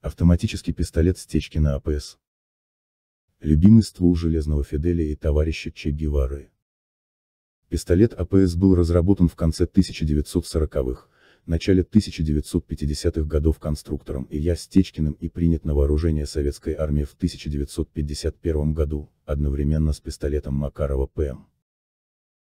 Автоматический пистолет Стечкина АПС. Любимый ствол Железного Фиделя и товарища Че Гевары. Пистолет АПС был разработан в конце 1940-х, начале 1950-х годов конструктором Илья Стечкиным и принят на вооружение советской армии в 1951 году, одновременно с пистолетом Макарова ПМ.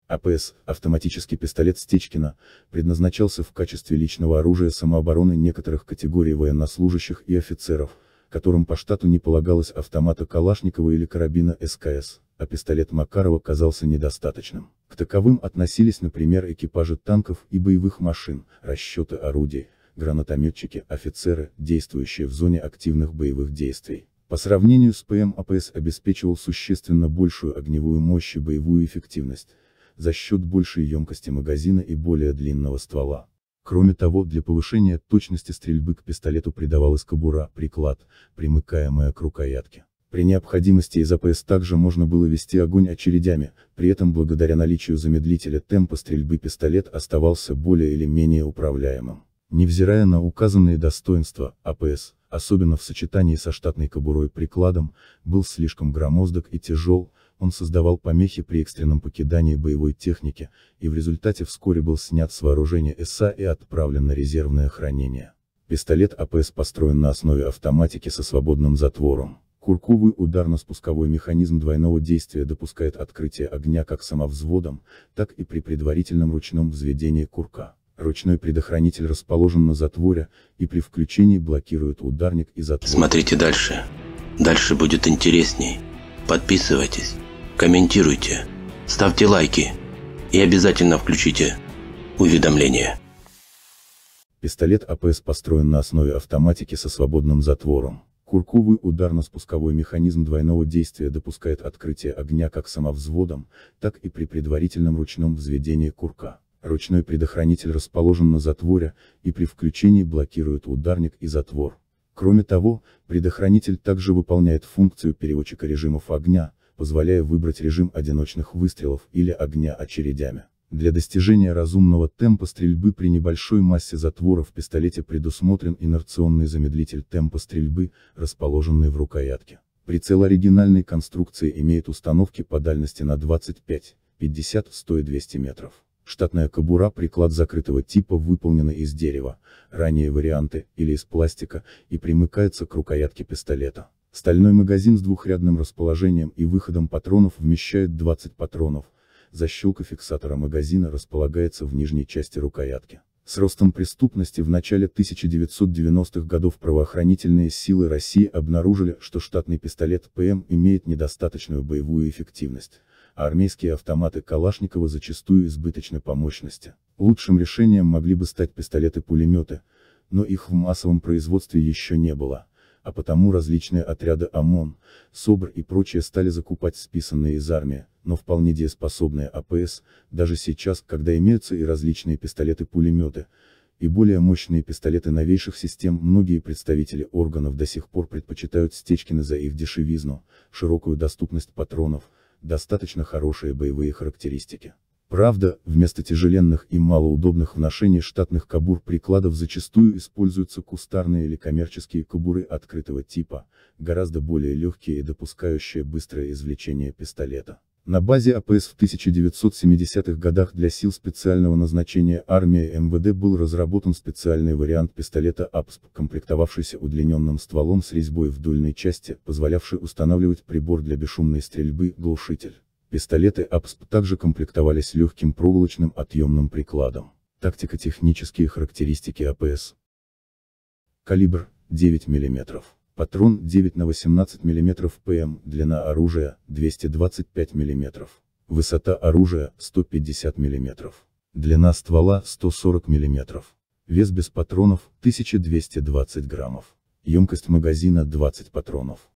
АПС, автоматический пистолет Стечкина, предназначался в качестве личного оружия самообороны некоторых категорий военнослужащих и офицеров, которым по штату не полагалось автомата Калашникова или карабина СКС, а пистолет Макарова казался недостаточным. К таковым относились, например, экипажи танков и боевых машин, расчеты орудий, гранатометчики, офицеры, действующие в зоне активных боевых действий. По сравнению с ПМ АПС обеспечивал существенно большую огневую мощь и боевую эффективность, за счет большей емкости магазина и более длинного ствола. Кроме того, для повышения точности стрельбы к пистолету придавалась кобура, приклад, примыкаемая к рукоятке. При необходимости из АПС также можно было вести огонь очередями, при этом благодаря наличию замедлителя темпа стрельбы пистолет оставался более или менее управляемым. Невзирая на указанные достоинства, АПС, особенно в сочетании со штатной кобурой прикладом, был слишком громоздок и тяжел, он создавал помехи при экстренном покидании боевой техники, и в результате вскоре был снят с вооружения СА и отправлен на резервное хранение. Пистолет АПС построен на основе автоматики со свободным затвором. Курковый ударно-спусковой механизм двойного действия допускает открытие огня как самовзводом, так и при предварительном ручном взведении курка. Ручной предохранитель расположен на затворе, и при включении блокирует ударник и затвор. Смотрите дальше. Дальше будет интересней. Подписывайтесь комментируйте, ставьте лайки и обязательно включите уведомления. Пистолет АПС построен на основе автоматики со свободным затвором. Курковый ударно-спусковой механизм двойного действия допускает открытие огня как самовзводом, так и при предварительном ручном взведении курка. Ручной предохранитель расположен на затворе, и при включении блокирует ударник и затвор. Кроме того, предохранитель также выполняет функцию переводчика режимов огня, позволяя выбрать режим одиночных выстрелов или огня очередями. Для достижения разумного темпа стрельбы при небольшой массе затвора в пистолете предусмотрен инерционный замедлитель темпа стрельбы, расположенный в рукоятке. Прицел оригинальной конструкции имеет установки по дальности на 25, 50, 100 и 200 метров. Штатная кобура приклад закрытого типа выполнена из дерева, ранее варианты, или из пластика, и примыкается к рукоятке пистолета. Стальной магазин с двухрядным расположением и выходом патронов вмещает 20 патронов, защелка фиксатора магазина располагается в нижней части рукоятки. С ростом преступности в начале 1990-х годов правоохранительные силы России обнаружили, что штатный пистолет ПМ имеет недостаточную боевую эффективность, а армейские автоматы Калашникова зачастую избыточны по мощности. Лучшим решением могли бы стать пистолеты-пулеметы, но их в массовом производстве еще не было а потому различные отряды ОМОН, СОБР и прочие стали закупать списанные из армии, но вполне дееспособные АПС, даже сейчас, когда имеются и различные пистолеты-пулеметы, и более мощные пистолеты новейших систем, многие представители органов до сих пор предпочитают Стечкины за их дешевизну, широкую доступность патронов, достаточно хорошие боевые характеристики. Правда, вместо тяжеленных и малоудобных в ношении штатных кабур прикладов зачастую используются кустарные или коммерческие кобуры открытого типа, гораздо более легкие и допускающие быстрое извлечение пистолета. На базе АПС в 1970-х годах для сил специального назначения армии МВД был разработан специальный вариант пистолета АПСП, комплектовавшийся удлиненным стволом с резьбой в дульной части, позволявший устанавливать прибор для бесшумной стрельбы, глушитель. Пистолеты АПСП также комплектовались легким проволочным отъемным прикладом. Тактико-технические характеристики АПС. Калибр 9 мм. Патрон 9 на 18 мм ПМ, длина оружия 225 мм. Высота оружия 150 мм. Длина ствола 140 мм. Вес без патронов 1220 граммов. Емкость магазина 20 патронов.